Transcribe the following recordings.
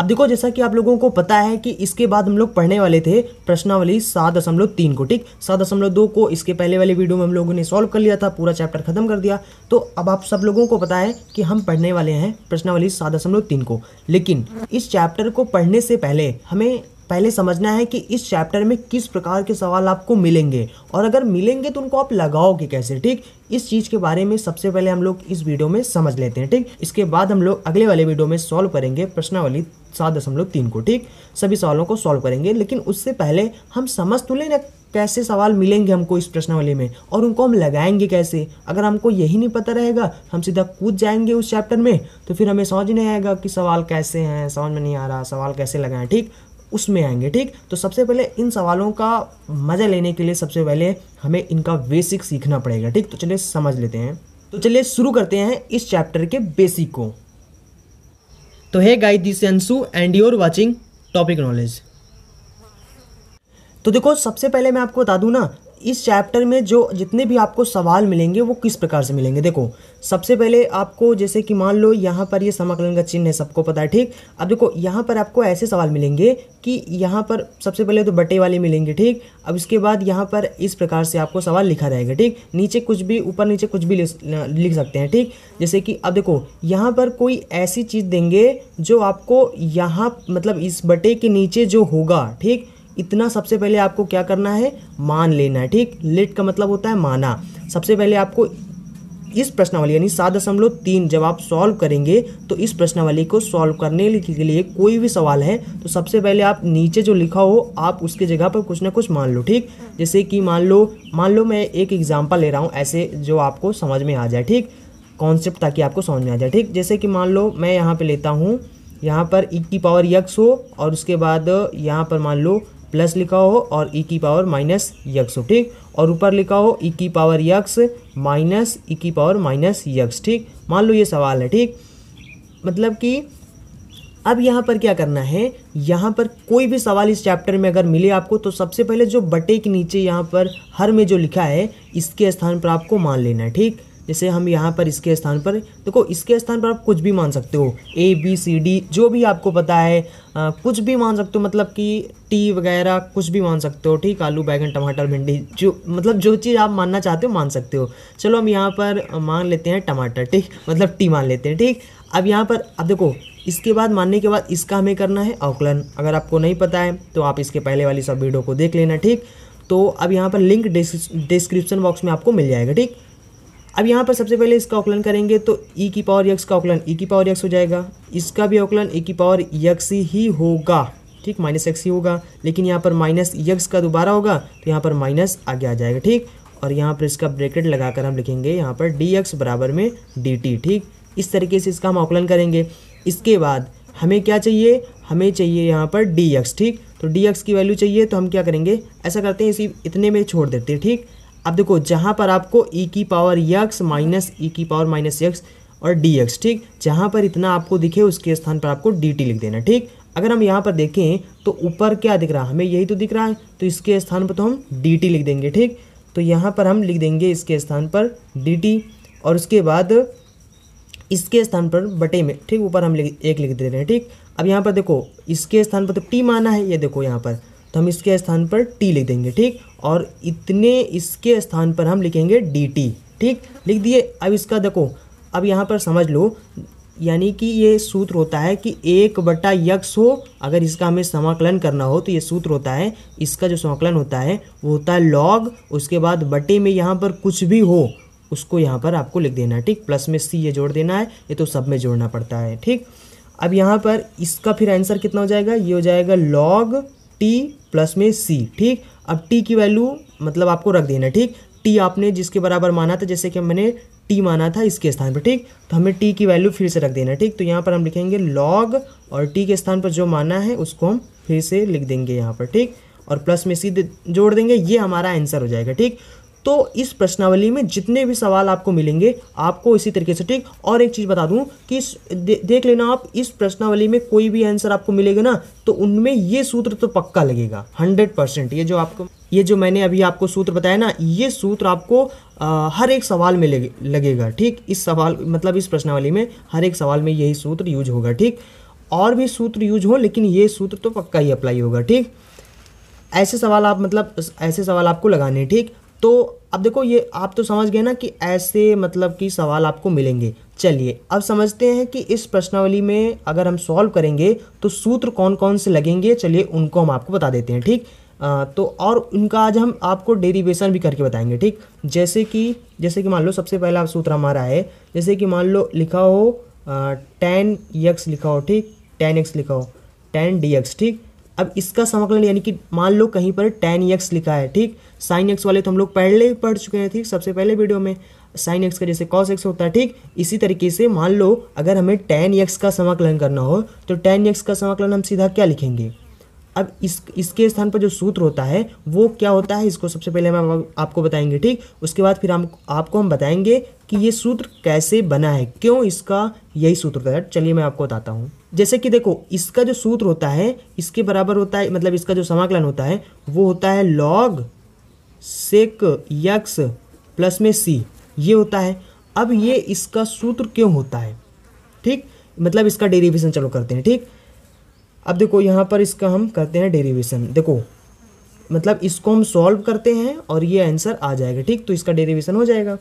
अब देखो जैसा कि आप लोगों को पता है कि इसके बाद हम लोग पढ़ने वाले थे प्रश्नावली सात दशमलव तीन को ठीक सात दशमलव दो को इसके पहले वाले वीडियो में हम लोगों ने सॉल्व कर लिया था पूरा चैप्टर खत्म कर दिया तो अब आप सब लोगों को पता है कि हम पढ़ने वाले हैं प्रश्नावली सात दशमलव तीन को लेकिन इस चैप्टर को पढ़ने से पहले हमें पहले समझना है कि इस चैप्टर में किस प्रकार के सवाल आपको मिलेंगे और अगर मिलेंगे तो उनको आप लगाओगे कैसे ठीक इस चीज़ के बारे में सबसे पहले हम लोग इस वीडियो में समझ लेते हैं ठीक इसके बाद हम लोग अगले वाले वीडियो में सॉल्व करेंगे प्रश्नावली सात दशमलव तीन को ठीक सभी सवालों को सॉल्व करेंगे लेकिन उससे पहले हम समझ तो लें कैसे सवाल मिलेंगे हमको इस प्रश्नावली में और उनको हम लगाएंगे कैसे अगर हमको यही नहीं पता रहेगा हम सीधा कूद जाएंगे उस चैप्टर में तो फिर हमें समझ नहीं आएगा कि सवाल कैसे हैं समझ में नहीं आ रहा सवाल कैसे लगाएं ठीक उसमें आएंगे ठीक तो सबसे पहले इन सवालों का मज़ा लेने के लिए सबसे पहले हमें इनका बेसिक सीखना पड़ेगा ठीक तो चलिए समझ लेते हैं तो चलिए शुरू करते हैं इस चैप्टर के बेसिक को तो है guide this Anshu and you're watching topic knowledge तो देखो सबसे पहले मैं आपको बता दूँ ना इस चैप्टर में जो जितने भी आपको सवाल मिलेंगे वो किस प्रकार से मिलेंगे देखो सबसे पहले आपको जैसे कि मान लो यहाँ पर ये यह समाकलन का चिन्ह है सबको पता है ठीक अब देखो यहाँ पर आपको ऐसे सवाल मिलेंगे कि यहाँ पर सबसे पहले तो बटे वाले मिलेंगे ठीक अब इसके बाद यहाँ पर इस प्रकार से आपको सवाल लिखा रहेगा ठीक नीचे कुछ भी ऊपर नीचे कुछ भी लिख सकते हैं ठीक जैसे कि अब देखो यहाँ पर कोई ऐसी चीज़ देंगे जो आपको यहाँ मतलब इस बटे के नीचे जो होगा ठीक इतना सबसे पहले आपको क्या करना है मान लेना है ठीक लिट का मतलब होता है माना सबसे पहले आपको इस प्रश्नावली यानी सात दशमलव तीन जब आप सॉल्व करेंगे तो इस प्रश्नावली को सॉल्व करने के लिए कोई भी सवाल है तो सबसे पहले आप नीचे जो लिखा हो आप उसके जगह पर कुछ ना कुछ मान लो ठीक जैसे कि मान लो मान लो मैं एक एग्जाम्पल ले रहा हूँ ऐसे जो आपको समझ में आ जाए ठीक कॉन्सेप्ट ताकि आपको समझ में आ जाए ठीक जैसे कि मान लो मैं यहाँ पर लेता हूँ यहाँ पर इक्की पावर यक्स हो और उसके बाद यहाँ पर मान लो प्लस लिखा हो और ई e की पावर माइनस यक्स हो ठीक और ऊपर लिखा हो ई e की power x minus e e की पावर माइनस यक्स ठीक मान लो ये सवाल है ठीक मतलब कि अब यहाँ पर क्या करना है यहाँ पर कोई भी सवाल इस चैप्टर में अगर मिले आपको तो सबसे पहले जो बटे के नीचे यहाँ पर हर में जो लिखा है इसके स्थान पर आपको मान लेना है ठीक जैसे हम यहाँ पर इसके स्थान पर देखो इसके स्थान पर आप कुछ भी मान सकते हो ए बी सी डी जो भी आपको पता है आ, कुछ भी मान सकते हो मतलब कि टी वगैरह कुछ भी मान सकते हो ठीक आलू बैगन टमाटर भिंडी जो मतलब जो चीज़ आप मानना चाहते हो मान सकते हो चलो हम यहाँ पर मान लेते हैं टमाटर ठीक मतलब टी मान लेते हैं ठीक अब यहाँ पर अब देखो इसके बाद मानने के बाद इसका हमें करना है आकलन अगर आपको नहीं पता है तो आप इसके पहले वाली सब वीडियो को देख लेना ठीक तो अब यहाँ पर लिंक डिस्क्रिप्शन बॉक्स में आपको मिल जाएगा ठीक अब यहाँ पर सबसे पहले इसका आकलन करेंगे तो ई e की पावर यक्स का आकलन ई e की पावर यक्स हो जाएगा इसका भी आकलन ई e की पावर यक्स ही होगा ठीक माइनस एक्स ही होगा लेकिन यहाँ पर माइनस यक्स का दोबारा होगा तो यहाँ पर माइनस आगे आ जाएगा ठीक और यहाँ पर इसका ब्रैकेट लगाकर हम लिखेंगे यहाँ पर डी एक्स बराबर में डी टी ठीक इस तरीके से इसका हम आकलन करेंगे इसके बाद हमें क्या चाहिए हमें चाहिए यहाँ पर डी एक्स ठीक तो डी एक्स की वैल्यू चाहिए तो हम क्या करेंगे ऐसा करते हैं इसी इतने में छोड़ देते हैं ठीक अब देखो जहाँ पर आपको ई e की पावर यक्स माइनस ई की पावर माइनस यक्स और डी एक्स ठीक जहाँ पर इतना आपको दिखे उसके स्थान पर आपको डी टी लिख देना ठीक अगर हम यहाँ पर देखें तो ऊपर क्या दिख रहा है हमें यही तो दिख रहा है तो इसके स्थान पर तो हम डी टी लिख देंगे ठीक तो यहाँ पर हम लिख देंगे इसके स्थान पर डी टी और उसके बाद इसके स्थान पर बटे में ठीक ऊपर हम एक लिख दे रहे हैं ठीक अब यहाँ पर देखो इसके स्थान पर तो टी माना है ये देखो यहाँ पर तो हम इसके स्थान पर टी लिख देंगे ठीक और इतने इसके स्थान पर हम लिखेंगे डी टी ठीक लिख दिए अब इसका देखो अब यहाँ पर समझ लो यानी कि ये सूत्र होता है कि एक बटा यक्स हो अगर इसका हमें समाकलन करना हो तो ये सूत्र होता है इसका जो समाकलन होता है वो होता है लॉग उसके बाद बटे में यहाँ पर कुछ भी हो उसको यहाँ पर आपको लिख देना है ठीक प्लस में सी ये जोड़ देना है ये तो सब में जोड़ना पड़ता है ठीक अब यहाँ पर इसका फिर आंसर कितना हो जाएगा ये हो जाएगा लॉग टी प्लस में सी ठीक अब टी की वैल्यू मतलब आपको रख देना ठीक टी आपने जिसके बराबर माना था जैसे कि मैंने टी माना था इसके स्थान पर ठीक तो हमें टी की वैल्यू फिर से रख देना ठीक तो यहाँ पर हम लिखेंगे लॉग और टी के स्थान पर जो माना है उसको हम फिर से लिख देंगे यहाँ पर ठीक और प्लस में सी जोड़ देंगे ये हमारा आंसर हो जाएगा ठीक तो इस प्रश्नावली में जितने भी सवाल आपको मिलेंगे आपको इसी तरीके से ठीक और एक चीज़ बता दूं कि दे, देख लेना आप इस प्रश्नावली में कोई भी आंसर आपको मिलेगा ना तो उनमें ये सूत्र तो पक्का लगेगा हंड्रेड परसेंट ये जो आपको ये जो मैंने अभी आपको सूत्र बताया ना ये सूत्र आपको आ, हर एक सवाल में लगेगा ठीक इस सवाल मतलब इस प्रश्नावली में हर एक सवाल में यही सूत्र यूज होगा ठीक और भी सूत्र यूज हो लेकिन ये सूत्र तो पक्का ही अप्लाई होगा ठीक ऐसे सवाल आप मतलब ऐसे सवाल आपको लगाने ठीक तो अब देखो ये आप तो समझ गए ना कि ऐसे मतलब कि सवाल आपको मिलेंगे चलिए अब समझते हैं कि इस प्रश्नावली में अगर हम सॉल्व करेंगे तो सूत्र कौन कौन से लगेंगे चलिए उनको हम आपको बता देते हैं ठीक आ, तो और उनका आज हम आपको डेरिवेशन भी करके बताएंगे ठीक जैसे कि जैसे कि मान लो सबसे पहला सूत्र हमारा है जैसे कि मान लो लिखा हो टेन यक्स लिखा हो ठीक टेन एक्स लिखा हो टेन डी एक्स ठीक अब इसका समकलन यानी कि मान लो कहीं पर टेन यक्स लिखा है ठीक साइन एक्स वाले तो हम लोग पहले ही पढ़ चुके हैं ठीक सबसे पहले वीडियो में साइन एक्स का जैसे कॉस एक्स होता है ठीक इसी तरीके से मान लो अगर हमें टेन एक्स का समाकलन करना हो तो टेन एक्स का समाकलन हम सीधा क्या लिखेंगे अब इस इसके स्थान पर जो सूत्र होता है वो क्या होता है इसको सबसे पहले हम आपको बताएंगे ठीक उसके बाद फिर हम आपको हम बताएंगे कि ये सूत्र कैसे बना है क्यों इसका यही सूत्र होता है चलिए मैं आपको बताता हूँ जैसे कि देखो इसका जो सूत्र होता है इसके बराबर होता है मतलब इसका जो समाकलन होता है वो होता है लॉग सेक यक्स प्लस में सी ये होता है अब ये इसका सूत्र क्यों होता है ठीक मतलब इसका डेरिवेशन चलो करते हैं ठीक अब देखो यहाँ पर इसका हम करते हैं डेरिवेशन देखो मतलब इसको हम सॉल्व करते हैं और ये आंसर आ जाएगा ठीक तो इसका डेरिवेशन हो जाएगा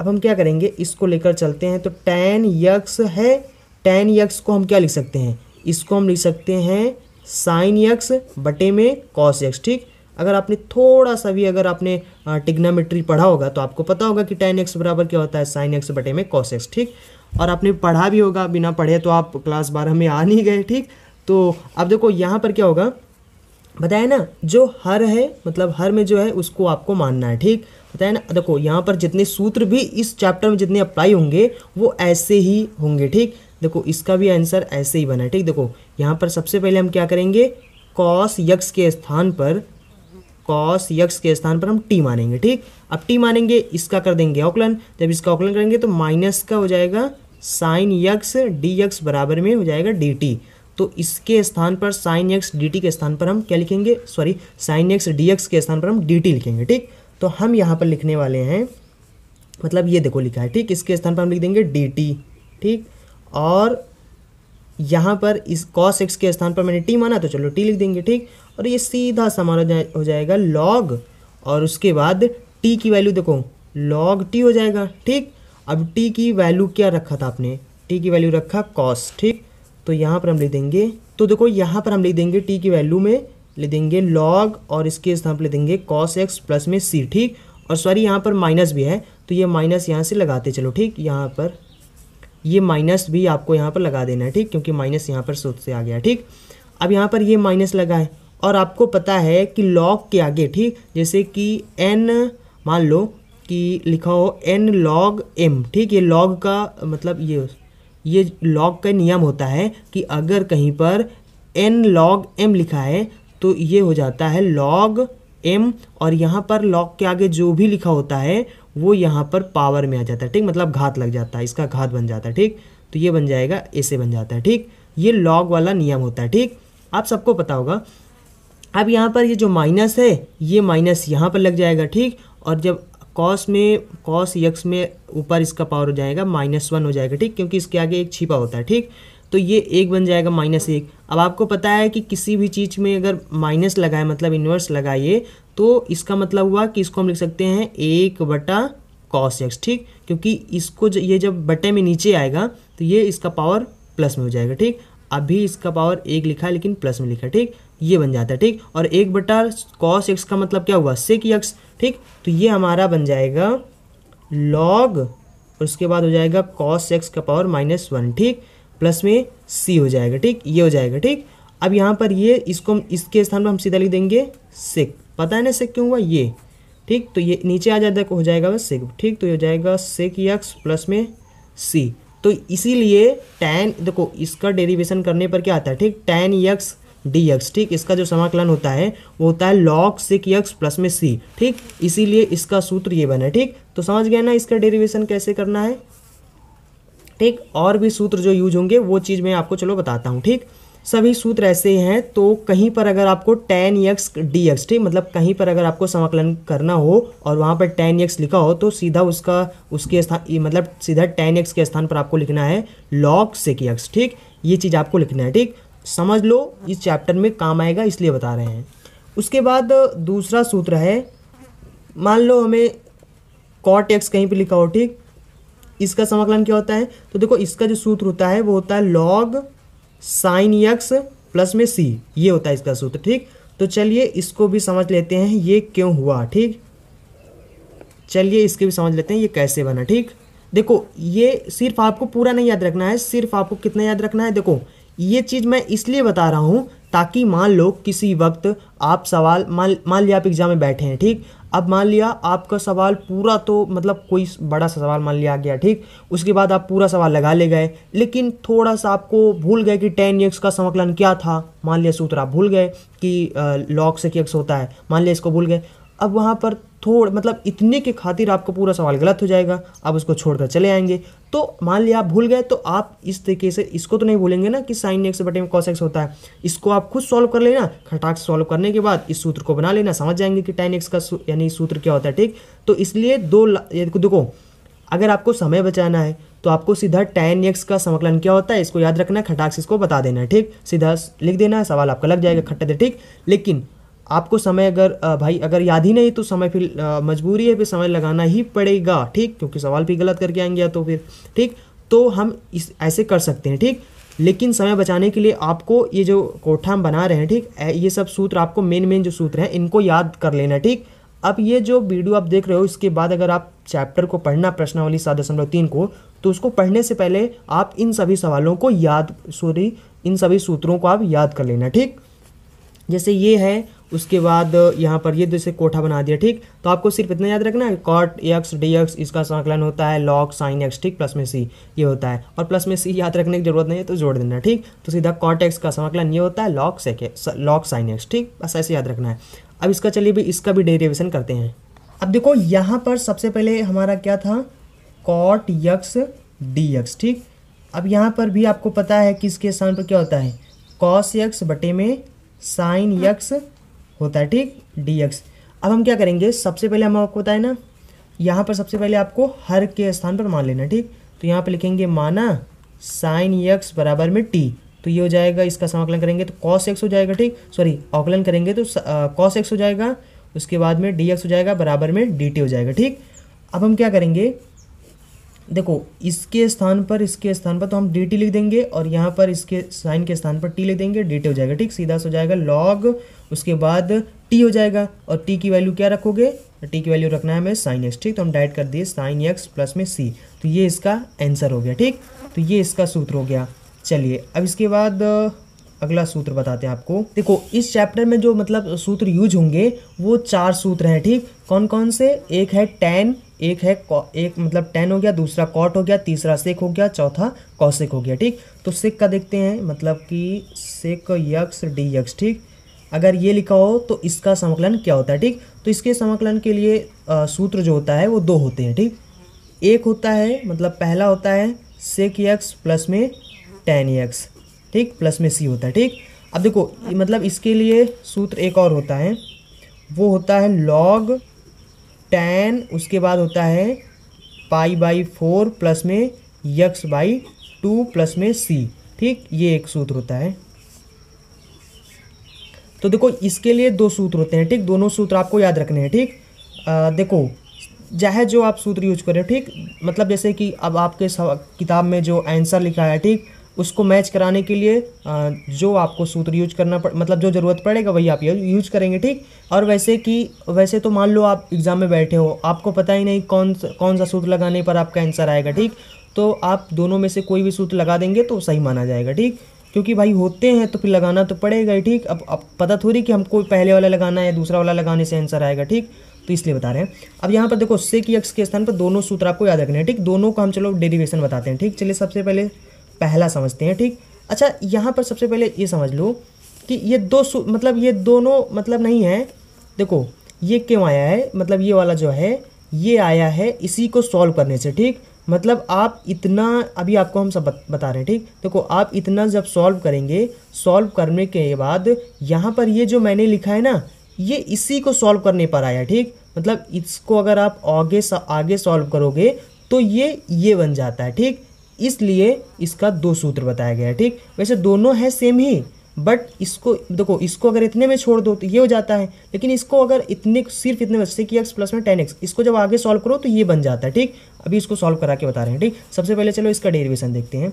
अब हम क्या करेंगे इसको लेकर चलते हैं तो टेन यक्स है टेन यक्स को हम क्या लिख सकते हैं इसको हम लिख सकते हैं साइन यक्स बटे में कॉस यक्स ठीक अगर आपने थोड़ा सा भी अगर आपने टिग्नामेट्री पढ़ा होगा तो आपको पता होगा कि टेन एक्स बराबर क्या होता है साइन एक्स बटे में कॉस एक्स ठीक और आपने पढ़ा भी होगा बिना पढ़े तो आप क्लास बारह में आ नहीं गए ठीक तो अब देखो यहाँ पर क्या होगा बताया ना जो हर है मतलब हर में जो है उसको आपको मानना है ठीक बताया ना देखो यहाँ पर जितने सूत्र भी इस चैप्टर में जितने अप्लाई होंगे वो ऐसे ही होंगे ठीक देखो इसका भी आंसर ऐसे ही बना है ठीक देखो यहाँ पर सबसे पहले हम क्या करेंगे कॉस यक्स के स्थान पर कॉस यक्स के स्थान पर हम टी मानेंगे ठीक अब टी मानेंगे इसका कर देंगे ऑकलन जब इसका ऑकलन करेंगे तो माइनस का हो जाएगा साइन यक्स डी यक्स बराबर में हो जाएगा डी टी तो इसके स्थान पर साइन एक्स डी के स्थान पर हम क्या लिखेंगे सॉरी साइन एक्स डी के स्थान पर हम डी लिखेंगे ठीक तो हम यहाँ पर लिखने वाले हैं मतलब ये देखो लिखा है ठीक इसके स्थान पर हम लिख देंगे डी ठीक और यहाँ पर इस cos x के स्थान पर मैंने t माना तो चलो t लिख देंगे ठीक और ये सीधा समान हो जाएगा log और उसके बाद t की वैल्यू देखो log t हो जाएगा ठीक अब t की वैल्यू क्या रखा था आपने t की वैल्यू रखा cos ठीक तो यहाँ पर हम लिख देंगे तो देखो यहाँ पर हम लिख देंगे t की वैल्यू में ले देंगे log और इसके स्थान पर ले देंगे cos x प्लस में c ठीक और सॉरी यहाँ पर माइनस भी है तो ये माइनस यहाँ से लगाते चलो ठीक यहाँ पर ये माइनस भी आपको यहाँ पर लगा देना है ठीक क्योंकि माइनस यहाँ पर सूत्र से आ गया ठीक अब यहाँ पर ये माइनस लगा है और आपको पता है कि लॉग के आगे ठीक जैसे कि एन मान लो कि लिखा हो एन लॉग एम ठीक ये लॉग का मतलब ये ये लॉग का नियम होता है कि अगर कहीं पर एन लॉग एम लिखा है तो ये हो जाता है लॉग एम और यहाँ पर लॉग के आगे जो भी लिखा होता है वो यहाँ पर पावर में आ जाता है ठीक मतलब घात लग जाता है इसका घात बन जाता है ठीक तो ये बन जाएगा ऐसे बन जाता है ठीक ये लॉग वाला नियम होता है ठीक आप सबको पता होगा अब यहाँ पर ये जो माइनस है ये माइनस यहाँ पर लग जाएगा ठीक और जब कॉस में कॉस यक्स में ऊपर इसका पावर हो जाएगा माइनस वन हो जाएगा ठीक क्योंकि इसके आगे एक छिपा होता है ठीक तो ये एक बन जाएगा माइनस एक अब आपको पता है कि किसी भी चीज़ में अगर माइनस लगाए मतलब इन्वर्स लगाइए तो इसका मतलब हुआ कि इसको हम लिख सकते हैं एक बटा कॉस एक्स ठीक क्योंकि इसको ज, ये जब बटे में नीचे आएगा तो ये इसका पावर प्लस में हो जाएगा ठीक अभी इसका पावर एक लिखा है लेकिन प्लस में लिखा ठीक ये बन जाता है ठीक और एक बटा कॉस एक्स का मतलब क्या हुआ सेक यक्स ठीक तो ये हमारा बन जाएगा लॉग और उसके बाद हो जाएगा कॉस एक्स का पावर माइनस वन ठीक प्लस में सी हो जाएगा ठीक ये हो जाएगा ठीक अब यहाँ पर ये इसको हम इसके स्थान पर हम सीधा लिख देंगे सिक पता है ना सिक क्यों हुआ ये ठीक तो ये नीचे आ जाता हो जाएगा बस सिक ठीक तो ये हो जाएगा सिक यक्स प्लस में सी तो इसीलिए टैन देखो इसका डेरिवेशन करने पर क्या आता है ठीक टैन यक्स डी एक्स ठीक इसका जो समाकलन होता है वो होता है लॉग सिक यक्स प्लस में सी ठीक इसीलिए इसका सूत्र ये बना है ठीक तो समझ गया ना इसका डेरिवेशन कैसे करना है ठीक और भी सूत्र जो यूज होंगे वो चीज़ मैं आपको चलो बताता हूँ ठीक सभी सूत्र ऐसे हैं तो कहीं पर अगर आपको टेन यक्स डी एक्स ठीक मतलब कहीं पर अगर आपको समाकलन करना हो और वहाँ पर टेन यक्स लिखा हो तो सीधा उसका उसके स्थान मतलब सीधा टेन यक्स के स्थान पर आपको लिखना है लॉग सेक यक्स ठीक ये चीज़ आपको लिखना है ठीक समझ लो इस चैप्टर में काम आएगा इसलिए बता रहे हैं उसके बाद दूसरा सूत्र है मान लो हमें कॉट एक्स कहीं पर लिखा हो ठीक इसका समाकलन क्या होता है तो देखो इसका जो सूत्र होता है वो होता है लॉग साइन यक्स प्लस में सी ये होता है इसका सूत्र ठीक तो चलिए इसको भी समझ लेते हैं ये क्यों हुआ ठीक चलिए इसके भी समझ लेते हैं ये कैसे बना ठीक देखो ये सिर्फ आपको पूरा नहीं याद रखना है सिर्फ आपको कितना याद रखना है देखो ये चीज़ मैं इसलिए बता रहा हूँ ताकि मान लो किसी वक्त आप सवाल मान मान लिया आप एग्ज़ाम में बैठे हैं ठीक अब मान लिया आपका सवाल पूरा तो मतलब कोई बड़ा सा सवाल मान लिया आ गया ठीक उसके बाद आप पूरा सवाल लगा ले गए लेकिन थोड़ा सा आपको भूल गए कि टेन एक्स का समकलन क्या था मान लिया सूत्र आप भूल गए कि लॉग से एक्स होता है मान लिया इसको भूल गए अब वहाँ पर थोड़ा मतलब इतने के खातिर आपका पूरा सवाल गलत हो जाएगा आप उसको छोड़कर चले आएंगे तो मान लिया आप भूल गए तो आप इस तरीके से इसको तो नहीं भूलेंगे ना कि साइन एक्स बटे में कॉस एक्स होता है इसको आप खुद सॉल्व कर लेना खटाक सॉल्व करने के बाद इस सूत्र को बना लेना समझ जाएंगे कि टेन एक्स का यानी सूत्र क्या होता है ठीक तो इसलिए दो देखो अगर आपको समय बचाना है तो आपको सीधा टेन एक्स का समकलन क्या होता है इसको याद रखना है खटाक्ष इसको बता देना है ठीक सीधा लिख देना है सवाल आपका लग जाएगा खट्टे ठीक लेकिन आपको समय अगर भाई अगर याद ही नहीं तो समय फिर मजबूरी है फिर समय लगाना ही पड़ेगा ठीक क्योंकि सवाल भी गलत करके आएंगे तो फिर ठीक तो हम इस ऐसे कर सकते हैं ठीक लेकिन समय बचाने के लिए आपको ये जो कोठा हम बना रहे हैं ठीक ये सब सूत्र आपको मेन मेन जो सूत्र हैं इनको याद कर लेना ठीक अब ये जो वीडियो आप देख रहे हो इसके बाद अगर आप चैप्टर को पढ़ना प्रश्नावली सात दशमलव तीन को तो उसको पढ़ने से पहले आप इन सभी सवालों को याद सॉरी इन सभी सूत्रों को आप याद कर लेना ठीक जैसे ये है उसके बाद यहाँ पर ये जैसे कोठा बना दिया ठीक तो आपको सिर्फ इतना याद रखना है कॉट एक्स डी एक्स इसका संकलन होता है लॉग साइन एक्स ठीक प्लस में सी ये होता है और प्लस में सी याद रखने की जरूरत नहीं है तो जोड़ देना ठीक तो सीधा कॉट एक्स का संकलन ये होता है लॉग सेके लॉग साइन एक्स ठीक बस ऐसे याद रखना है अब इसका चलिए भी इसका भी डेरिवेशन करते हैं अब देखो यहाँ पर सबसे पहले हमारा क्या था कॉट यक्स डी एक्स ठीक अब यहाँ पर भी आपको पता है कि इसके स्थान पर क्या होता है कॉस यक्स बटे में साइन यक्स होता है ठीक डी एक्स अब हम क्या करेंगे सबसे पहले हम आपको बताए ना यहाँ पर सबसे पहले आपको हर के स्थान पर मान लेना ठीक तो यहाँ पर लिखेंगे माना साइन यक्स बराबर में टी तो ये हो जाएगा इसका समाकलन करेंगे तो कॉस एक्स हो जाएगा ठीक सॉरी अवकलन करेंगे तो कॉस एक्स हो जाएगा उसके बाद में डी एक्स हो जाएगा बराबर में डी टी हो जाएगा ठीक अब हम क्या करेंगे देखो इसके स्थान पर इसके स्थान पर तो हम डी टी लिख देंगे और यहाँ पर इसके साइन के स्थान पर टी लिख देंगे डी टी हो जाएगा ठीक सीधा हो जाएगा लॉग उसके बाद टी हो जाएगा और टी की वैल्यू क्या रखोगे टी की वैल्यू रखना है हमें साइन एक्स ठीक तो हम डाइट कर दिए साइन एक्स प्लस में सी तो ये इसका आंसर हो गया ठीक तो ये इसका सूत्र हो गया चलिए अब इसके बाद अगला सूत्र बताते हैं आपको देखो इस चैप्टर में जो मतलब सूत्र यूज होंगे वो चार सूत्र हैं ठीक कौन कौन से एक है टेन एक है एक मतलब टेन हो गया दूसरा कॉट हो गया तीसरा सेक हो गया चौथा कौशिक हो गया ठीक तो सिक का देखते हैं मतलब कि सेक यक्स डी यक्स ठीक अगर ये लिखा हो तो इसका समकलन क्या होता है ठीक तो इसके समकलन के लिए आ, सूत्र जो होता है वो दो होते हैं ठीक एक होता है मतलब पहला होता है सेक यक्स प्लस में टेन यक्स ठीक प्लस में सी होता है ठीक अब देखो मतलब इसके लिए सूत्र एक और होता है वो होता है लॉग टेन उसके बाद होता है पाई बाई फोर प्लस में यक्स बाई टू प्लस में सी ठीक ये एक सूत्र होता है तो देखो इसके लिए दो सूत्र होते हैं ठीक दोनों सूत्र आपको याद रखने हैं ठीक देखो चाहे जो आप सूत्र यूज करें ठीक मतलब जैसे कि अब आपके किताब में जो आंसर लिखा है ठीक उसको मैच कराने के लिए जो आपको सूत्र यूज करना पड़ मतलब जो ज़रूरत पड़ेगा वही आप यूज करेंगे ठीक और वैसे कि वैसे तो मान लो आप एग्ज़ाम में बैठे हो आपको पता ही नहीं कौन कौन सा सूत्र लगाने पर आपका आंसर आएगा ठीक तो आप दोनों में से कोई भी सूत्र लगा देंगे तो सही माना जाएगा ठीक क्योंकि भाई होते हैं तो फिर लगाना तो पड़ेगा ही ठीक अब अब पता थोड़ी कि हमको पहले वाला लगाना है दूसरा वाला लगाने से आंसर आएगा ठीक तो इसलिए बता रहे हैं अब यहाँ पर देखो से की यक्स के स्थान पर दोनों सूत्र आपको याद रखने हैं ठीक दोनों का हम चलो डेरिवेशन बताते हैं ठीक चलिए सबसे पहले पहला समझते हैं ठीक अच्छा यहाँ पर सबसे पहले ये समझ लो कि ये दो मतलब ये दोनों मतलब नहीं है देखो ये क्यों आया है मतलब ये वाला जो है ये आया है इसी को सॉल्व करने से ठीक मतलब आप इतना अभी आपको हम सब बता रहे हैं ठीक देखो आप इतना जब सॉल्व करेंगे सॉल्व करने के बाद यहाँ पर ये जो मैंने लिखा है ना ये इसी को सॉल्व करने पर आया ठीक मतलब इसको अगर आप आगे आगे सॉल्व करोगे तो ये ये बन जाता है ठीक इसलिए इसका दो सूत्र बताया गया है ठीक वैसे दोनों है सेम ही बट इसको देखो इसको अगर इतने में छोड़ दो तो ये हो जाता है लेकिन इसको अगर इतने सिर्फ इतने बच्चे कि एक्स प्लस में टेन एक्स इसको जब आगे सॉल्व करो तो ये बन जाता है ठीक अभी इसको सॉल्व करा के बता रहे हैं ठीक सबसे पहले चलो इसका डेरिवेशन देखते हैं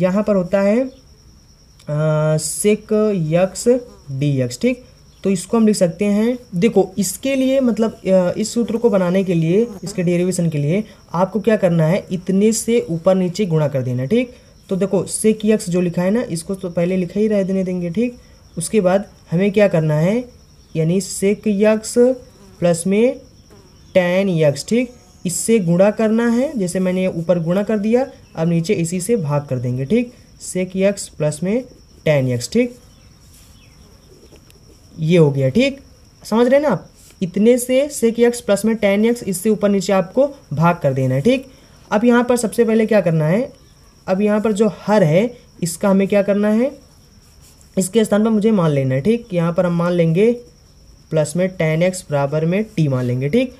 यहाँ पर होता है सिक यक्स डी एक्स ठीक तो इसको हम लिख सकते हैं देखो इसके लिए मतलब इस सूत्र को बनाने के लिए इसके डेरिवेशन के लिए आपको क्या करना है इतने से ऊपर नीचे गुणा कर देना ठीक तो देखो सेक यक्स जो लिखा है ना इसको तो पहले लिखा ही रह देने देंगे ठीक उसके बाद हमें क्या करना है यानी सेक यक्स प्लस में टेन यक्स ठीक इससे गुणा करना है जैसे मैंने ऊपर गुणा कर दिया अब नीचे इसी से भाग कर देंगे ठीक सेक यक्स प्लस में टेन यक्स ठीक ये हो गया ठीक समझ रहे हैं ना आप इतने से सेक एक्स प्लस में टेन एक्स इससे ऊपर नीचे आपको भाग कर देना है ठीक अब यहाँ पर सबसे पहले क्या करना है अब यहाँ पर जो हर है इसका हमें क्या करना है इसके स्थान पर मुझे मान लेना है ठीक यहाँ पर हम मान लेंगे प्लस में टेन एक्स बराबर में टी मान लेंगे ठीक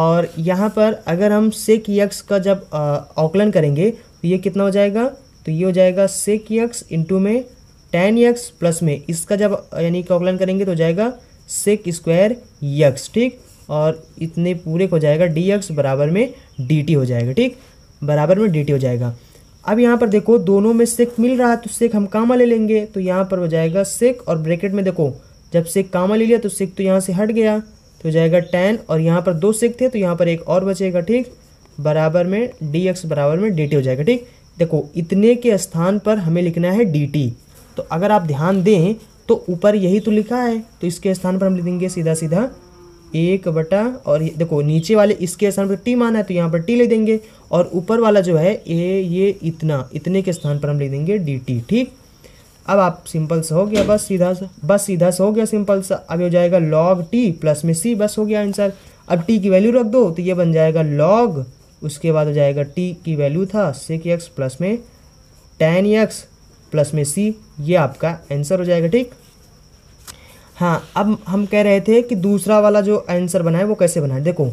और यहाँ पर अगर हम सेक यक्स का जब आकलन करेंगे तो ये कितना हो जाएगा तो ये हो जाएगा सेक यक्स इंटू में टेन यक्स प्लस में इसका जब यानी कैलकुलन करेंगे तो जाएगा सेक स्क्वायर यक्स ठीक और इतने पूरे को जाएगा डी एक्स बराबर में डी टी हो जाएगा ठीक बराबर में डी टी हो जाएगा अब यहाँ पर देखो दोनों में सेक मिल रहा है तो सेक हम कामा ले लेंगे तो यहाँ पर हो जाएगा सेक और ब्रैकेट में देखो जब सेक कामा ले लिया तो सेक तो यहाँ से हट गया तो जाएगा टेन और यहाँ पर दो सेक थे तो यहाँ पर एक और बचेगा ठीक बराबर में डी एक्स बराबर में डी टी हो जाएगा ठीक देखो इतने के स्थान पर हमें लिखना है डी टी तो अगर आप ध्यान दें तो ऊपर यही तो लिखा है तो इसके स्थान पर हम देंगे सीधा सीधा एक बटा और देखो नीचे वाले इसके स्थान पर टी माना है तो यहाँ पर टी ले देंगे और ऊपर वाला जो है ए ये इतना इतने के स्थान पर हम ले देंगे डी टी ठीक अब आप सिंपल सा हो गया बस सीधा सा बस सीधा सा हो गया सिंपल सा अब हो जाएगा लॉग टी प्लस में सी बस हो गया आंसर अब टी की वैल्यू रख दो तो ये बन जाएगा लॉग उसके बाद हो जाएगा टी की वैल्यू था सिक्स एक्स प्लस में टेन एक्स प्लस में सी ये आपका आंसर हो जाएगा ठीक हाँ अब हम कह रहे थे कि दूसरा वाला जो आंसर बना है वो कैसे बना है देखो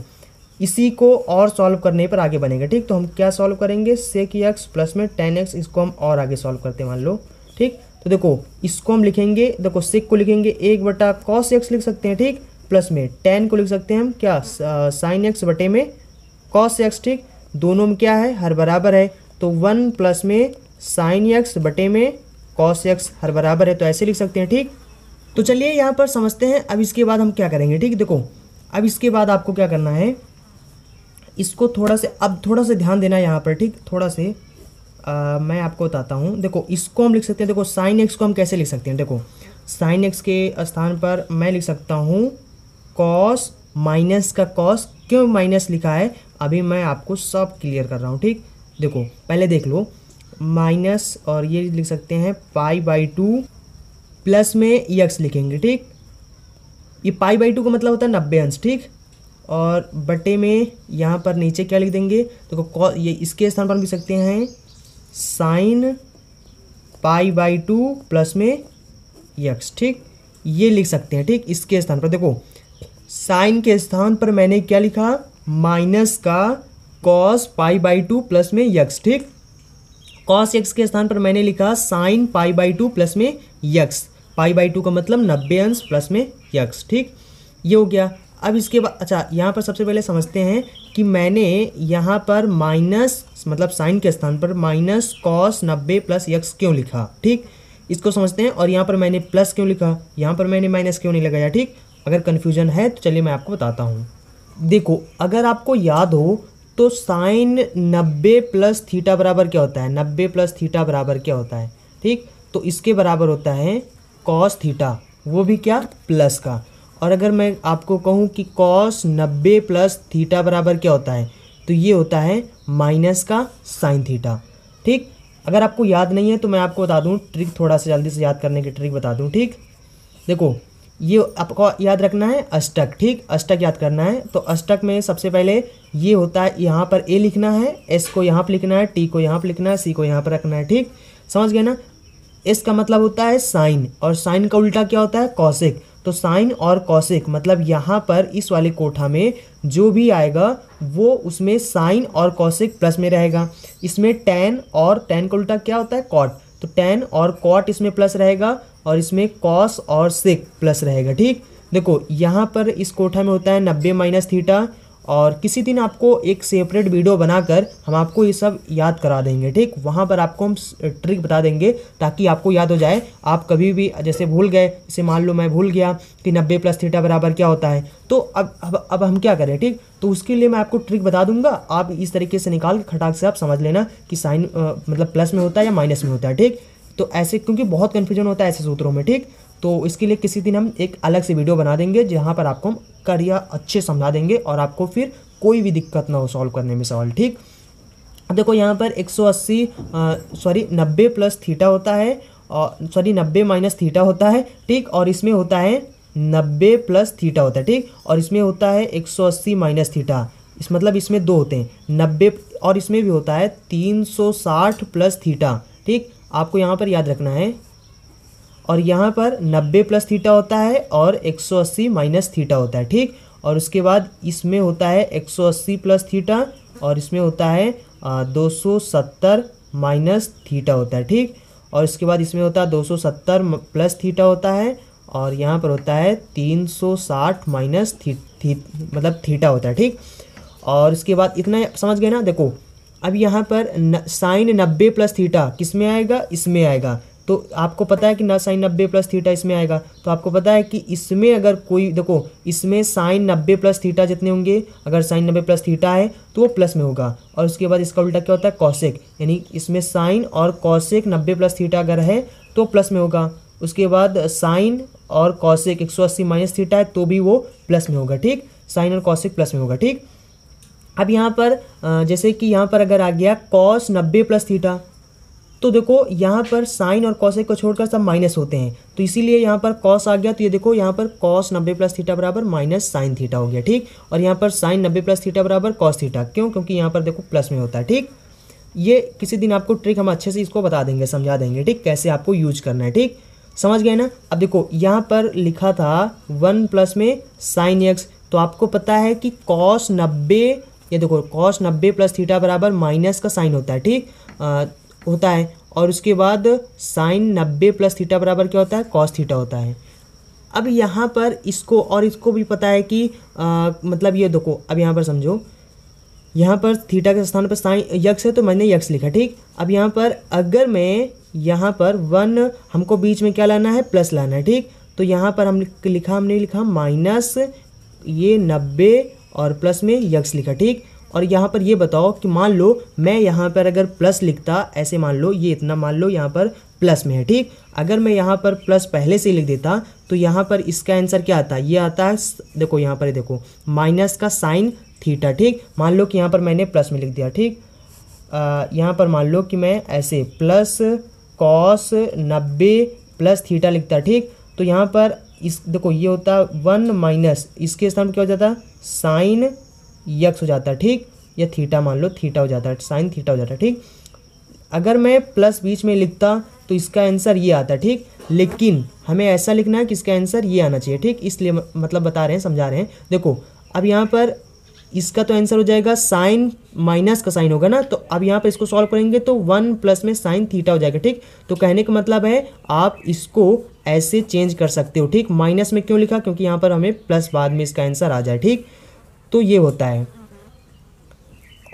इसी को और सॉल्व करने पर आगे बनेगा ठीक तो हम क्या सॉल्व करेंगे सेक एक्स प्लस में टेन एक्स इसको हम और आगे सॉल्व करते हैं मान लो ठीक तो देखो इसको हम लिखेंगे देखो सेक को लिखेंगे एक बटा कॉस एक्स लिख सकते हैं ठीक प्लस में टेन को लिख सकते हैं हम क्या साइन एक्स बटे में कॉस एक्स ठीक दोनों में क्या है हर बराबर है तो वन प्लस में साइन एक्स बटे में कॉस एक्स हर बराबर है तो ऐसे लिख सकते हैं ठीक तो चलिए यहाँ पर समझते हैं अब इसके बाद हम क्या करेंगे ठीक देखो अब इसके बाद आपको क्या करना है इसको थोड़ा से अब थोड़ा सा ध्यान देना है यहाँ पर ठीक थोड़ा से आ, मैं आपको बताता हूँ देखो इसको हम लिख सकते हैं देखो साइन एक्स को हम कैसे लिख सकते हैं देखो साइन एक्स के स्थान पर मैं लिख सकता हूँ कॉस माइनस का कॉस क्यों माइनस लिखा है अभी मैं आपको सब क्लियर कर रहा हूँ ठीक देखो पहले देख लो माइनस और ये लिख सकते हैं पाई बाई टू प्लस में यक्स लिखेंगे ठीक ये पाई बाई टू का मतलब होता है नब्बे अंश ठीक और बटे में यहाँ पर नीचे क्या लिख देंगे तो ये इसके स्थान पर लिख सकते हैं sine pi by two plus में यक्स ठीक ये लिख सकते हैं ठीक इसके स्थान पर देखो साइन के स्थान पर मैंने क्या लिखा माइनस का cos pi by two plus में यक्स ठीक कॉस एक्स के स्थान पर मैंने लिखा sine pi by two plus में यक्स पाई बाई टू का मतलब नब्बे अंश प्लस में यक्स ठीक ये हो गया अब इसके बाद अच्छा यहाँ पर सबसे पहले समझते हैं कि मैंने यहाँ पर माइनस मतलब साइन के स्थान पर माइनस कॉस नब्बे प्लस यक्स क्यों लिखा ठीक इसको समझते हैं और यहाँ पर मैंने प्लस क्यों लिखा यहाँ पर मैंने माइनस क्यों नहीं लगाया ठीक अगर कन्फ्यूजन है तो चलिए मैं आपको बताता हूँ देखो अगर आपको याद हो तो साइन नब्बे प्लस थीटा बराबर क्या होता है नब्बे प्लस थीटा बराबर क्या होता है ठीक तो इसके बराबर होता है कॉस थीटा वो भी क्या प्लस का और अगर मैं आपको कहूँ कि कॉस नब्बे प्लस थीटा बराबर क्या होता है तो ये होता है माइनस का साइन थीटा ठीक अगर आपको याद नहीं है तो मैं आपको बता दूँ ट्रिक थोड़ा सा जल्दी से याद करने की ट्रिक बता दूँ ठीक देखो ये आपको याद रखना है अष्टक ठीक अष्टक याद करना है तो अष्टक में सबसे पहले ये होता है यहाँ पर ए लिखना है एस को यहाँ पर लिखना है टी को यहाँ पर लिखना है सी को यहाँ पर रखना है ठीक समझ गए ना एस का मतलब होता है साइन और साइन का उल्टा क्या होता है कौशिक तो साइन और कौशिक मतलब यहाँ पर इस वाले कोठा में जो भी आएगा वो उसमें साइन और कौशिक प्लस में रहेगा इसमें टेन और टेन का उल्टा क्या होता है कॉट तो टेन और कॉट इसमें प्लस रहेगा और इसमें कॉस और सिक प्लस रहेगा ठीक देखो यहाँ पर इस कोठा में होता है नब्बे माइनस थीटा और किसी दिन आपको एक सेपरेट वीडियो बनाकर हम आपको ये सब याद करा देंगे ठीक वहाँ पर आपको हम ट्रिक बता देंगे ताकि आपको याद हो जाए आप कभी भी जैसे भूल गए जैसे मान लो मैं भूल गया कि नब्बे प्लस थीटा बराबर क्या होता है तो अब अब अब हम क्या करें ठीक तो उसके लिए मैं आपको ट्रिक बता दूंगा आप इस तरीके से निकाल के खटाक से आप समझ लेना कि साइन मतलब प्लस में होता है या माइनस में होता है ठीक तो ऐसे क्योंकि बहुत कन्फ्यूजन होता है ऐसे सूत्रों में ठीक तो इसके लिए किसी दिन हम एक अलग से वीडियो बना देंगे जहाँ पर आपको हम करिया अच्छे समझा देंगे और आपको फिर कोई भी दिक्कत ना हो सॉल्व करने में सवाल ठीक देखो यहाँ पर 180 सॉरी 90 प्लस थीटा होता है और सॉरी 90 माइनस थीटा होता है ठीक और इसमें होता है 90 प्लस थीटा होता है ठीक और इसमें होता है 180 माइनस थीटा इस मतलब इसमें दो होते हैं 90 और इसमें भी होता है 360 प्लस थीटा ठीक आपको यहाँ पर याद रखना है और यहाँ पर 90 प्लस थीटा होता है और 180 माइनस थीटा होता है ठीक और उसके बाद इसमें होता है 180 प्लस थीटा और इसमें होता है दो सौ सत्तर माइनस थीटा होता है ठीक और इसके बाद इसमें होता है दो सौ सत्तर प्लस थीटा होता है और यहाँ पर होता है तीन सौ साठ माइनस थी, थी मतलब थीटा होता है ठीक और इसके बाद इतना समझ गए ना देखो अब यहाँ पर साइन नब्बे प्लस थीटा किस में आएगा इसमें आएगा तो आपको पता है कि ना साइन नब्बे प्लस थीटा इसमें आएगा तो आपको पता है कि इसमें अगर कोई देखो इसमें साइन नब्बे प्लस थीटा जितने होंगे अगर साइन नब्बे प्लस थीटा है तो वो प्लस में होगा और उसके बाद इसका उल्टा क्या होता है कौशिक यानी इसमें साइन और कौशिक नब्बे प्लस थीटा अगर है तो प्लस में होगा उसके बाद साइन और कौशिक एक सौ अस्सी माइनस थीटा है तो भी वो प्लस में होगा ठीक साइन और कौशिक प्लस में होगा ठीक अब यहाँ पर जैसे कि यहाँ पर अगर आ गया कॉस नब्बे प्लस थीटा तो देखो यहाँ पर साइन और कॉसेक को छोड़कर सब माइनस होते हैं तो इसीलिए यहाँ पर कॉस आ गया तो ये देखो यहाँ पर कॉस नब्बे प्लस थीटा बराबर माइनस साइन थीटा हो गया ठीक और यहाँ पर साइन नब्बे प्लस थीटा बराबर कॉस थीटा क्यों क्योंकि यहाँ पर देखो प्लस में होता है ठीक ये किसी दिन आपको ट्रिक हम अच्छे से इसको बता देंगे समझा देंगे ठीक कैसे आपको यूज करना है ठीक समझ गए ना अब देखो यहाँ पर लिखा था वन प्लस में साइन एक्स तो आपको पता है कि कॉस नब्बे ये देखो कॉस नब्बे प्लस थीटा बराबर माइनस का साइन होता है ठीक होता है और उसके बाद साइन नब्बे प्लस थीटा बराबर क्या होता है कॉस थीटा होता है अब यहाँ पर इसको और इसको भी पता है कि आ, मतलब ये देखो अब यहाँ पर समझो यहाँ पर थीटा के स्थान पर साइन यक्स है तो मैंने यक्स लिखा ठीक अब यहाँ पर अगर मैं यहाँ पर वन हमको बीच में क्या लाना है प्लस लाना है ठीक तो यहाँ पर हम लिखा हमने लिखा माइनस ये नब्बे और प्लस में यक्स लिखा ठीक और यहाँ पर ये बताओ कि मान लो मैं यहाँ पर अगर प्लस लिखता ऐसे मान लो ये इतना मान लो यहाँ पर प्लस में है ठीक अगर मैं यहाँ पर प्लस पहले से लिख देता तो यहाँ पर इसका आंसर क्या आता है ये आता है देखो यहाँ पर देखो माइनस का साइन थीटा ठीक मान लो कि यहाँ पर मैंने प्लस में लिख दिया ठीक यहाँ पर मान लो कि मैं ऐसे प्लस कॉस नब्बे प्लस थीटा लिखता ठीक तो यहाँ पर इस देखो ये होता वन माइनस इसके स्थान क्या हो जाता साइन यक्स हो जाता है ठीक या थीटा मान लो थीटा हो जाता है साइन थीटा हो जाता है ठीक अगर मैं प्लस बीच में लिखता तो इसका आंसर ये आता है ठीक लेकिन हमें ऐसा लिखना है कि इसका आंसर ये आना चाहिए ठीक इसलिए मतलब बता रहे हैं समझा रहे हैं देखो अब यहाँ पर इसका तो आंसर हो जाएगा साइन माइनस का साइन होगा ना तो अब यहाँ पर इसको सॉल्व करेंगे तो वन प्लस में साइन थीटा हो जाएगा ठीक तो कहने का मतलब है आप इसको ऐसे चेंज कर सकते हो ठीक माइनस में क्यों लिखा क्योंकि यहाँ पर हमें प्लस बाद में इसका आंसर आ जाए ठीक तो ये होता है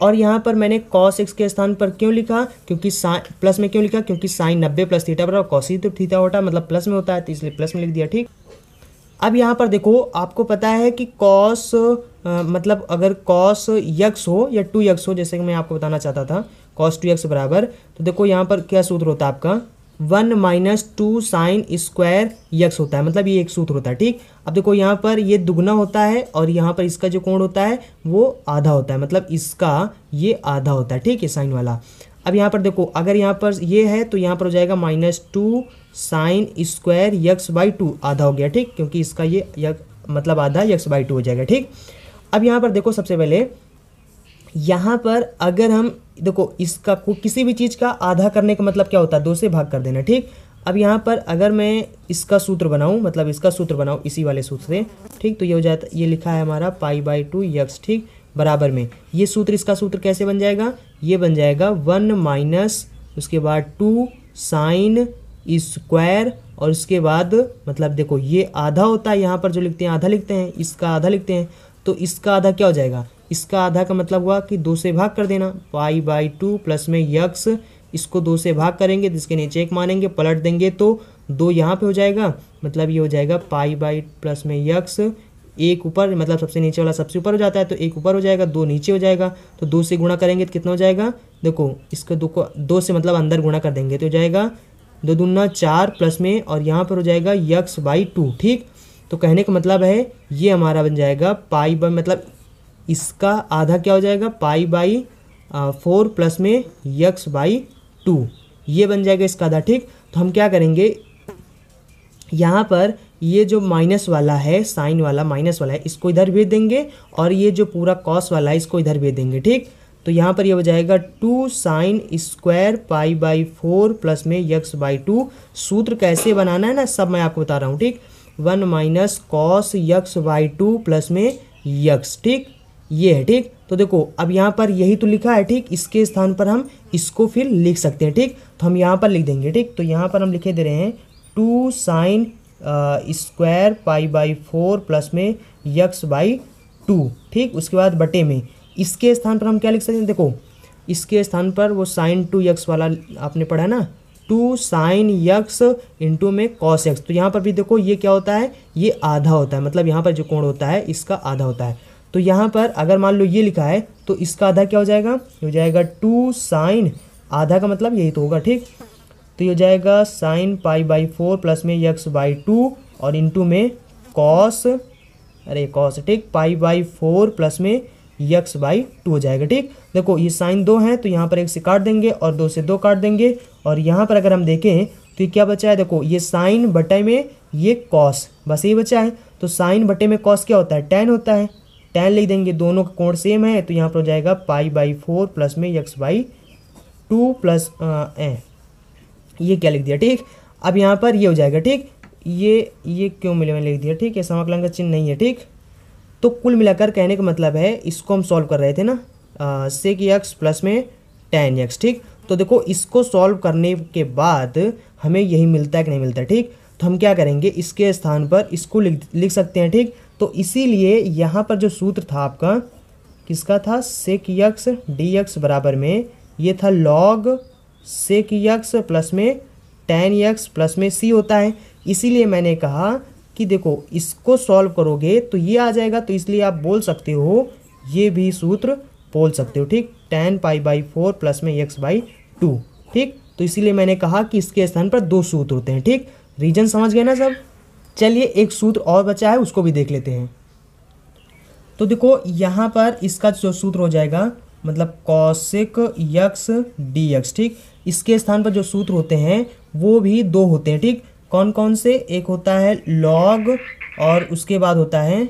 और यहाँ पर मैंने कॉस एक्स के स्थान पर क्यों लिखा क्योंकि साइन प्लस में क्यों लिखा क्योंकि साइन नब्बे प्लस थीटा बराबर कॉसी ही तो थीटा होता मतलब प्लस में होता है तो इसलिए प्लस में लिख दिया ठीक अब यहाँ पर देखो आपको पता है कि कॉस मतलब अगर कॉस यक्स हो या टू यक्स हो जैसे कि मैं आपको बताना चाहता था कॉस टू यक्स बराबर तो देखो यहाँ पर क्या सूत्र होता है आपका one minus two sine square x होता है मतलब ये एक सूत्र होता है ठीक अब देखो यहाँ पर ये दुगना होता है और यहाँ पर इसका जो कोण होता है वो आधा होता है मतलब इसका ये आधा होता है ठीक है साइन वाला अब यहाँ पर देखो अगर यहाँ पर ये है तो यहाँ पर हो जाएगा minus two sine square x by two आधा हो गया ठीक क्योंकि इसका ये यक मतलब आधा यक्स बाई टू हो जाएगा ठीक अब यहाँ पर देखो सबसे पहले यहाँ पर अगर हम देखो इसका को किसी भी चीज़ का आधा करने का मतलब क्या होता है दो से भाग कर देना ठीक अब यहाँ पर अगर मैं इसका सूत्र बनाऊँ मतलब इसका सूत्र बनाऊँ इसी वाले सूत्र से ठीक तो ये हो जाता ये लिखा है हमारा पाई बाई टू यक्स ठीक बराबर में ये सूत्र इसका सूत्र कैसे बन जाएगा ये बन जाएगा वन माइनस उसके बाद टू साइन स्क्वायर और उसके बाद मतलब देखो ये आधा होता है यहाँ पर जो लिखते हैं आधा लिखते हैं इसका आधा लिखते हैं तो इसका आधा क्या हो जाएगा इसका आधा का मतलब हुआ कि दो से भाग कर देना पाई बाई टू प्लस में यक्स इसको दो से भाग करेंगे तो इसके नीचे एक मानेंगे पलट देंगे तो दो यहाँ पे हो जाएगा मतलब ये हो जाएगा पाई बाई प्लस में यक्स एक ऊपर मतलब सबसे नीचे वाला सबसे ऊपर हो जाता है तो एक ऊपर हो जाएगा दो नीचे हो जाएगा तो दो से गुणा करेंगे तो कितना हो जाएगा देखो इसको दो को दो से मतलब अंदर गुणा कर देंगे तो हो जाएगा दो दुना चार प्लस में और यहाँ पर हो जाएगा यक्स बाई टू ठीक तो कहने का मतलब है ये हमारा बन जाएगा पाई बाई मतलब इसका आधा क्या हो जाएगा पाई बाई फोर प्लस में यक्स बाई टू ये बन जाएगा इसका आधा ठीक तो हम क्या करेंगे यहाँ पर ये जो माइनस वाला है साइन वाला माइनस वाला है इसको इधर भेज देंगे और ये जो पूरा कॉस वाला है इसको इधर भेज देंगे ठीक तो यहाँ पर ये यह हो जाएगा two sine square pi by four plus में यक्स बाई टू सूत्र कैसे बनाना है ना सब मैं आपको बता रहा हूँ ठीक one minus cos x by two plus में यक्स ठीक ये है ठीक तो देखो अब यहाँ पर यही तो लिखा है ठीक इसके स्थान पर हम इसको फिर लिख सकते हैं ठीक तो हम यहाँ पर लिख देंगे ठीक तो यहाँ पर हम लिखे दे रहे हैं two sine square pi by four plus में यक्स बाई टू ठीक उसके बाद बटे में इसके स्थान पर हम क्या लिख सकते हैं देखो इसके स्थान पर वो साइन टू यक्स वाला आपने पढ़ा ना टू साइन यक्स इंटू में कॉस यक्स तो यहाँ पर भी देखो ये क्या होता है ये आधा होता है मतलब यहाँ पर जो कोण होता है इसका आधा होता है तो यहाँ पर अगर मान लो ये लिखा है तो इसका आधा क्या हो जाएगा हो जाएगा टू साइन आधा का मतलब यही तो होगा ठीक तो ये हो जाएगा sine pi by four plus में यक्स बाई टू और टू में कॉस अरे कॉस ठीक पाई बाई फोर प्लस में यक्स बाई टू हो जाएगा ठीक देखो ये साइन दो हैं तो यहाँ पर एक से काट देंगे और दो से दो काट देंगे और यहाँ पर अगर हम देखें तो ये क्या बचा है देखो ये साइन बटे में ये कॉस बस ये बचा है तो साइन बटे में कॉस क्या होता है टेन होता है टेन लिख देंगे दोनों का कोण सेम है तो यहाँ पर हो जाएगा पाई बाई फोर प्लस में यक्स बाई टू प्लस ए ये क्या लिख दिया ठीक अब यहाँ पर ये हो जाएगा ठीक ये ये क्यों मिले मैंने लिख दिया ठीक है समाकलन का चिन्ह नहीं है ठीक तो कुल मिलाकर कहने का मतलब है इसको हम सॉल्व कर रहे थे ना सेक यक्स प्लस में टेन यक्स ठीक तो देखो इसको सॉल्व करने के बाद हमें यही मिलता है कि नहीं मिलता ठीक तो हम क्या करेंगे इसके स्थान पर इसको लिख लिख सकते हैं ठीक तो इसीलिए यहाँ पर जो सूत्र था आपका किसका था सेक यक्स डी यक्स बराबर में ये था लॉग सेक यक्स प्लस में टेन यक्स प्लस में सी होता है इसीलिए मैंने कहा कि देखो इसको सॉल्व करोगे तो ये आ जाएगा तो इसलिए आप बोल सकते हो ये भी सूत्र बोल सकते हो ठीक tan pi by four plus में एक बाई टू ठीक तो इसीलिए मैंने कहा कि इसके स्थान पर दो सूत्र होते हैं ठीक रीजन समझ गए ना सब चलिए एक सूत्र और बचा है उसको भी देख लेते हैं तो देखो यहाँ पर इसका जो सूत्र हो जाएगा मतलब कौशिक यक्स डी यक्स ठीक इसके स्थान पर जो सूत्र होते हैं वो भी दो होते हैं ठीक कौन कौन से एक होता है लॉग और उसके बाद होता है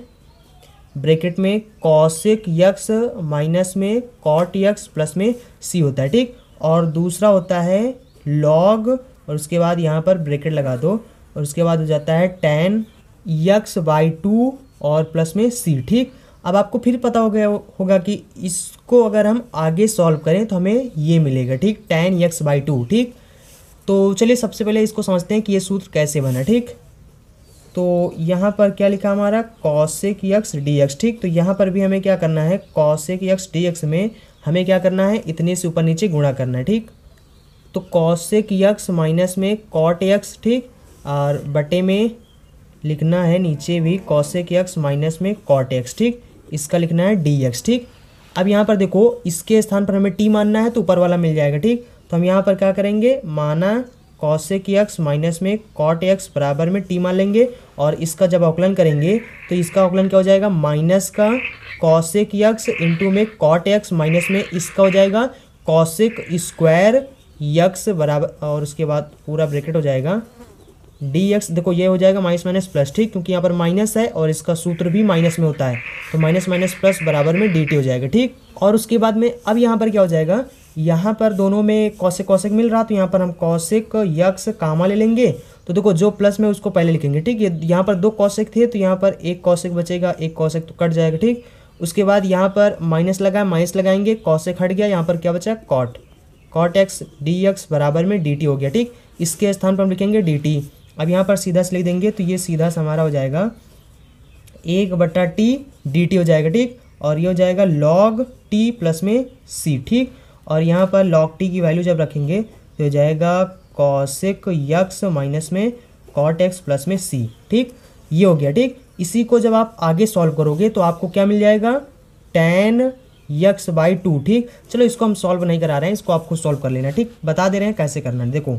ब्रैकेट में कौशिक यक्स माइनस में कॉट यक्स प्लस में सी होता है ठीक और दूसरा होता है लॉग और उसके बाद यहाँ पर ब्रैकेट लगा दो और उसके बाद हो जाता है टेन यक्स बाई टू और प्लस में सी ठीक अब आपको फिर पता हो गया होगा कि इसको अगर हम आगे सॉल्व करें तो हमें ये मिलेगा ठीक टेन यक्स बाई टू ठीक तो चलिए सबसे पहले इसको समझते हैं कि ये सूत्र कैसे बना ठीक तो यहाँ पर क्या लिखा हमारा कौशिक यक्स डी एक्स ठीक तो यहाँ पर भी हमें क्या करना है कौशिक यक्स डी एक्स में हमें क्या करना है इतने से ऊपर नीचे गुणा करना है ठीक तो कौशिक यक्स माइनस में कॉट यक्स ठीक और बटे में लिखना है नीचे भी कॉसेक एक्स माइनस में कॉट एक्स ठीक इसका लिखना है डी एक्स ठीक अब यहाँ पर देखो इसके स्थान पर हमें टी मानना है तो ऊपर वाला मिल जाएगा ठीक तो हम यहाँ पर क्या करेंगे माना कौशिक एक्स माइनस में कॉट एक्स बराबर में टी मान लेंगे और इसका जब अवकलन करेंगे तो इसका अवकलन क्या हो जाएगा माइनस का कौशिक यक्स इंटू में कॉट एक्स माइनस में इसका हो जाएगा कौशिक स्क्वायर यक्स बराबर और उसके बाद पूरा ब्रैकेट हो जाएगा डी एक्स देखो ये हो जाएगा माइनस माइनस प्लस ठीक क्योंकि यहाँ पर माइनस है और इसका सूत्र भी माइनस में होता है तो माइनस माइनस प्लस बराबर में डी हो जाएगा ठीक और उसके बाद में अब यहाँ पर क्या हो जाएगा यहाँ पर दोनों में कौशिक कौशिक मिल रहा तो यहाँ पर हम कौशिक यक्स कामा ले लेंगे तो देखो जो प्लस में उसको पहले लिखेंगे ठीक ये यहाँ पर दो कौशिक थे तो यहाँ पर एक कौशिक बचेगा एक कौशिक तो कट जाएगा ठीक उसके बाद यहाँ पर माइनस लगाए माइनस लगाएंगे कौशिक हट गया यहाँ पर क्या बचा cot cot x d x बराबर में डी टी हो गया ठीक इसके स्थान पर हम लिखेंगे डी टी अब यहाँ पर सीधा से लिख देंगे तो ये सीधा हमारा हो जाएगा एक बट्टा टी डी टी हो जाएगा ठीक और ये हो जाएगा लॉग टी प्लस में सी ठीक और यहाँ पर लॉग टी की वैल्यू जब रखेंगे तो हो जाएगा कॉसिक यक्स माइनस में कॉट एक्स प्लस में सी ठीक ये हो गया ठीक इसी को जब आप आगे सॉल्व करोगे तो आपको क्या मिल जाएगा टेन यक्स बाई टू ठीक चलो इसको हम सॉल्व नहीं करा रहे हैं इसको आपको सॉल्व कर लेना ठीक बता दे रहे हैं कैसे करना है देखो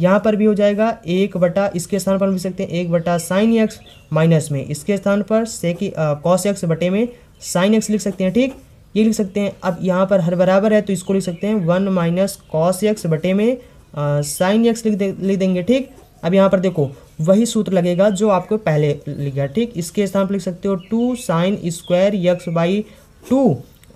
यहाँ पर भी हो जाएगा एक बटा इसके स्थान पर हम लिख सकते हैं एक बटा साइन एक्स माइनस में इसके स्थान पर सेकी कॉस एक्स बटे में साइन एक्स लिख सकते हैं ठीक ये लिख सकते हैं अब यहाँ पर हर बराबर है तो इसको लिख सकते हैं वन माइनस कॉस एक्स बटे में साइन एक्स लिख दे लिख देंगे ठीक अब यहाँ पर देखो वही सूत्र लगेगा जो आपको पहले लिखा ठीक इसके स्थान पर लिख सकते हो two sine square x by two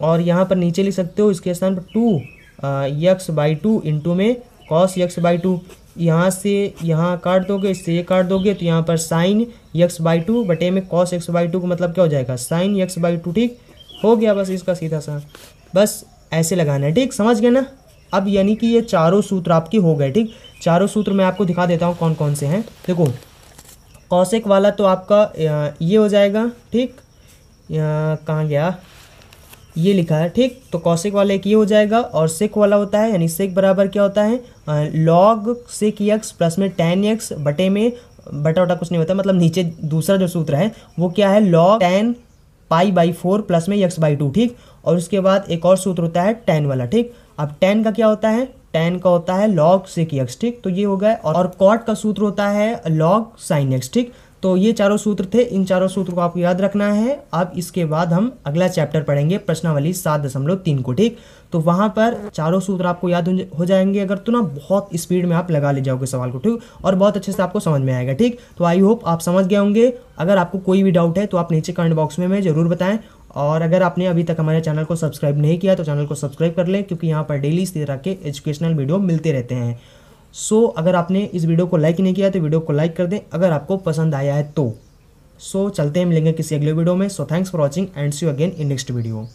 और यहाँ पर नीचे लिख सकते हो इसके स्थान पर two x by two into में कॉस यक्स बाई टू यहाँ से यहाँ काट दोगे इससे ये काट दोगे तो यहाँ पर साइन एक्स बाई टू बटे में कॉस एक्स बाई टू का मतलब क्या हो जाएगा साइन एक्स बाई टू ठीक हो गया बस इसका सीधा सा बस ऐसे लगाना है ठीक समझ गए ना अब यानी कि ये चारों सूत्र आपके हो गए ठीक चारों सूत्र मैं आपको दिखा देता हूँ कौन कौन से हैं देखो कौशिक वाला तो आपका ये हो जाएगा ठीक कहाँ गया ये लिखा है ठीक तो कौशिक वाला एक ये हो जाएगा और सेक वाला होता है यानी सेक बराबर क्या होता है लॉग सेक यक्स प्लस में टेन यक्स बटे में बटा वटा कुछ नहीं होता मतलब नीचे दूसरा जो सूत्र है वो क्या है log tan pi by four plus में यक्स बाई टू ठीक और उसके बाद एक और सूत्र होता है टेन वाला ठीक अब टेन का क्या होता है टेन का होता है लॉग सेक यक्स ठीक तो ये हो गया और कॉट का सूत्र होता है लॉग साइन यक्स ठीक तो ये चारों सूत्र थे इन चारों सूत्र को आपको याद रखना है अब इसके बाद हम अगला चैप्टर पढ़ेंगे प्रश्नावली सात दशमलव तीन को ठीक तो वहाँ पर चारों सूत्र आपको याद हो जाएंगे अगर तो ना बहुत स्पीड में आप लगा ले जाओगे सवाल को ठीक और बहुत अच्छे से आपको समझ में आएगा ठीक तो आई होप आप समझ गए होंगे अगर आपको कोई भी डाउट है तो आप नीचे कमेंट बॉक्स में जरूर बताएं और अगर आपने अभी तक हमारे चैनल को सब्सक्राइब नहीं किया तो चैनल को सब्सक्राइब कर लें क्योंकि यहाँ पर डेली इस तरह के एजुकेशनल वीडियो मिलते रहते हैं सो so, अगर आपने इस वीडियो को लाइक नहीं किया तो वीडियो को लाइक कर दें अगर आपको पसंद आया है तो सो so, चलते हैं मिलेंगे किसी अगले वीडियो में so thanks for watching and see you again in next video